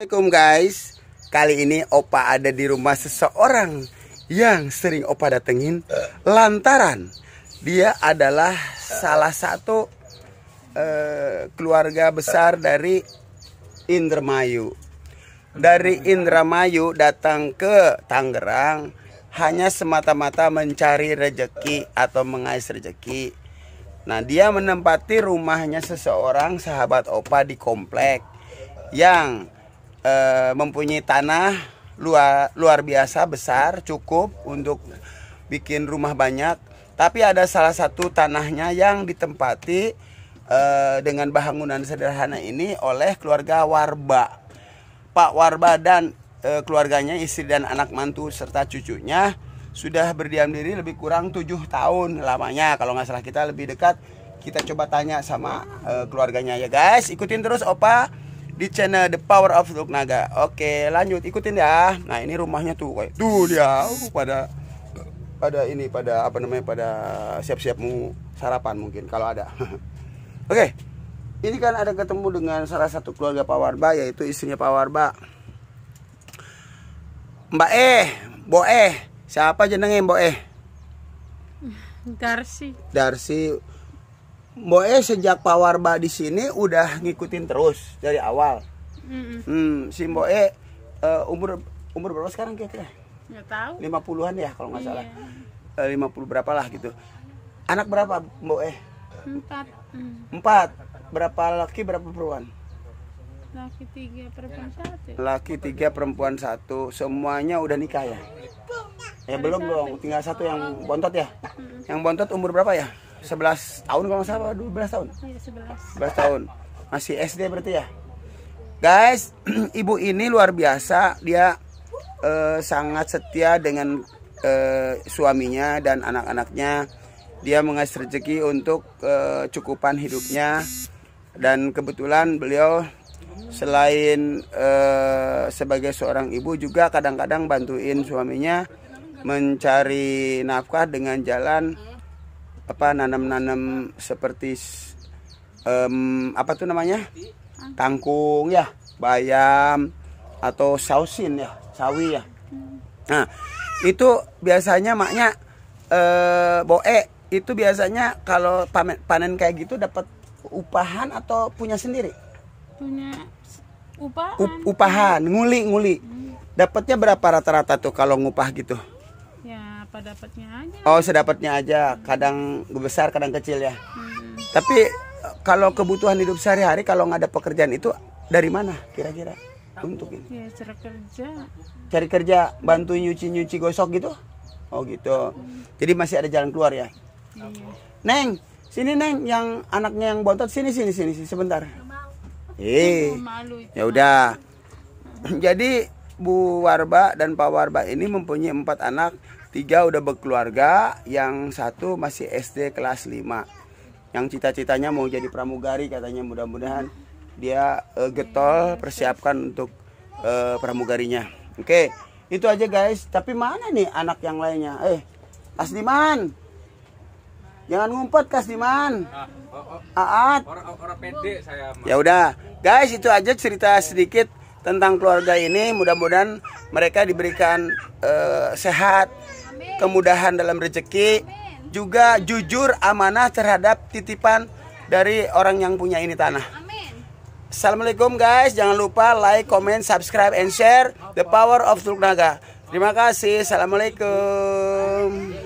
Assalamualaikum guys Kali ini Opa ada di rumah seseorang Yang sering Opa datengin Lantaran Dia adalah salah satu uh, Keluarga besar dari Indramayu Dari Indramayu datang ke Tangerang Hanya semata-mata mencari rejeki Atau mengais rejeki Nah dia menempati rumahnya seseorang sahabat Opa di komplek Yang Eh, mempunyai tanah luar luar biasa besar cukup untuk bikin rumah banyak tapi ada salah satu tanahnya yang ditempati e, dengan bangunan sederhana ini oleh keluarga Warba Pak Warba dan e, keluarganya istri dan anak mantu serta cucunya sudah berdiam diri lebih kurang tujuh tahun lamanya kalau nggak salah kita lebih dekat kita coba tanya sama uh, keluarganya ya guys ikutin terus opa di channel The Power of Look Naga. Oke, lanjut ikutin ya. Nah, ini rumahnya tuh kayak tuh dia uh, pada pada ini pada apa namanya pada siap-siap mau sarapan mungkin kalau ada. Oke. Ini kan ada ketemu dengan salah satu keluarga Pak Warba yaitu istrinya Pak Warba. Mbak Eh, Bo Eh. Siapa jenenge Mbok Eh? Darsi. Darsi Boe sejak Pak Warba di sini udah ngikutin terus dari awal. Mm -hmm. hmm si Boe uh, umur umur berapa sekarang kira-kira? Nggak tahu. Lima puluhan ya kalau nggak iya. salah. Eh, lima puluh berapa lah gitu. Anak berapa Boe? Empat. Hmm. Empat. Berapa laki berapa perempuan? Laki tiga perempuan satu. Laki tiga perempuan satu. Semuanya udah nikah ya? Ya eh, belum belum. Tinggal satu yang bontot ya. Mm -hmm. Yang bontot umur berapa ya? 11 tahun kalau nggak salah 12 tahun 11 iya, tahun masih SD berarti ya guys ibu ini luar biasa dia eh, sangat setia dengan eh, suaminya dan anak-anaknya dia mengasih rezeki untuk kecukupan eh, cukupan hidupnya dan kebetulan beliau selain eh, sebagai seorang ibu juga kadang-kadang bantuin suaminya mencari nafkah dengan jalan apa nanam-nanam seperti um, apa tuh namanya kangkung ya bayam atau sausin ya sawi ya nah itu biasanya maknya eh, boe itu biasanya kalau panen, panen kayak gitu dapat upahan atau punya sendiri punya upahan U upahan nguli nguli hmm. dapatnya berapa rata-rata tuh kalau ngupah gitu ya apa dapatnya aja oh sedapatnya aja kadang besar kadang kecil ya hmm. tapi kalau kebutuhan hidup sehari-hari kalau nggak ada pekerjaan itu dari mana kira-kira untuk ini ya, cari kerja cari kerja bantu nyuci nyuci gosok gitu oh gitu jadi masih ada jalan keluar ya iya. neng sini neng yang anaknya yang bontot sini sini sini, sini sebentar eh ya udah jadi Bu Warba dan Pak Warba ini mempunyai empat anak tiga udah berkeluarga yang satu masih SD kelas 5 yang cita-citanya mau jadi pramugari katanya mudah-mudahan dia uh, getol persiapkan untuk uh, pramugarinya oke okay, itu aja guys tapi mana nih anak yang lainnya eh Kasdiman jangan ngumpet Kasdiman ah, Aat ya udah guys itu aja cerita sedikit tentang keluarga ini mudah-mudahan mereka diberikan uh, sehat kemudahan dalam rezeki, juga jujur amanah terhadap titipan dari orang yang punya ini tanah. Assalamualaikum guys, jangan lupa like, comment, subscribe, and share the power of Tuluk Naga. Terima kasih, assalamualaikum.